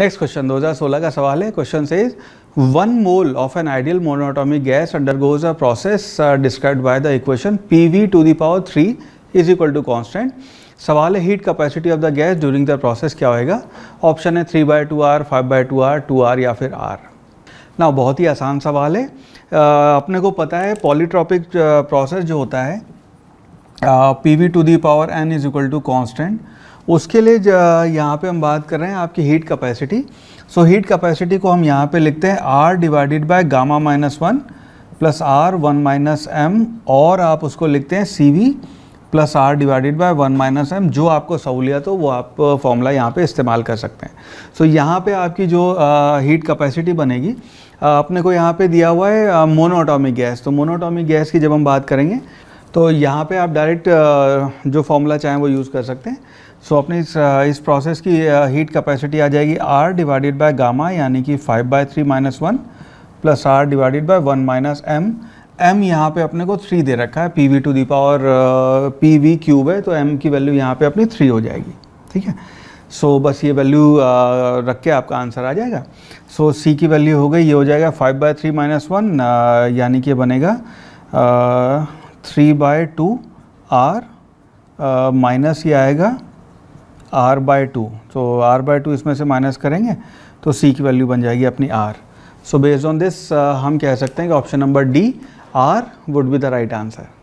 next question 2016 का सवाल है क्वेश्चन से one mole of an ideal monatomic gas undergoes a process describe by the equation P V to the power three is equal to constant सवाल है heat capacity of the gas during the process क्या होएगा option है three by two R five by two R two R या फिर are ना बहुत ही आसान सवाल है आ, uh, अपने को पता है पॉलीट्रॉपिक प्रोसेस uh, जो होता है P V to the power N is equal to constant उसके लिए यहाँ पे हम बात कर रहे हैं आपकी heat capacity so heat capacity को हम यहाँ पे लिखते हैं R divided by gamma minus one plus R one minus M और आप उसको लिखते हैं C V plus R divided by one minus M जो आपको सहूलियत हो वो आप फॉर्मूला यहाँ पे इस्तेमाल कर सकते हैं सो so, यहाँ पे आपकी जो हीट कैपेसिटी बनेगी अपने को यहाँ पे दिया हुआ है मोनोटॉमिक गैस तो मोनोटॉमिक गैस की जब हम बात करेंगे तो यहाँ पे आप डायरेक्ट जो फॉर्मूला चाहें वो यूज़ कर सकते हैं सो so, अपने इस, इस प्रोसेस की हीट कैपेसिटी आ जाएगी आर डिवाइडेड बाय गामा यानी कि five by three minus one plus R divided by one minus M M यहाँ पे अपने को थ्री दे रखा है P V to the power P V cube है तो एम की वैल्यू यहाँ पे अपनी थ्री हो जाएगी ठीक है सो so, बस ये वैल्यू रख के आपका आंसर आ जाएगा सो so, सी की वैल्यू हो गई ये हो जाएगा five by three minus one यानी कि बनेगा three by two R minus ये आएगा आर बाय टू तो आर बाय टू इसमें से माइनस करेंगे तो सी की वैल्यू बन जाएगी अपनी R so based on this हम कह सकते हैं कि option number D R would be the right answer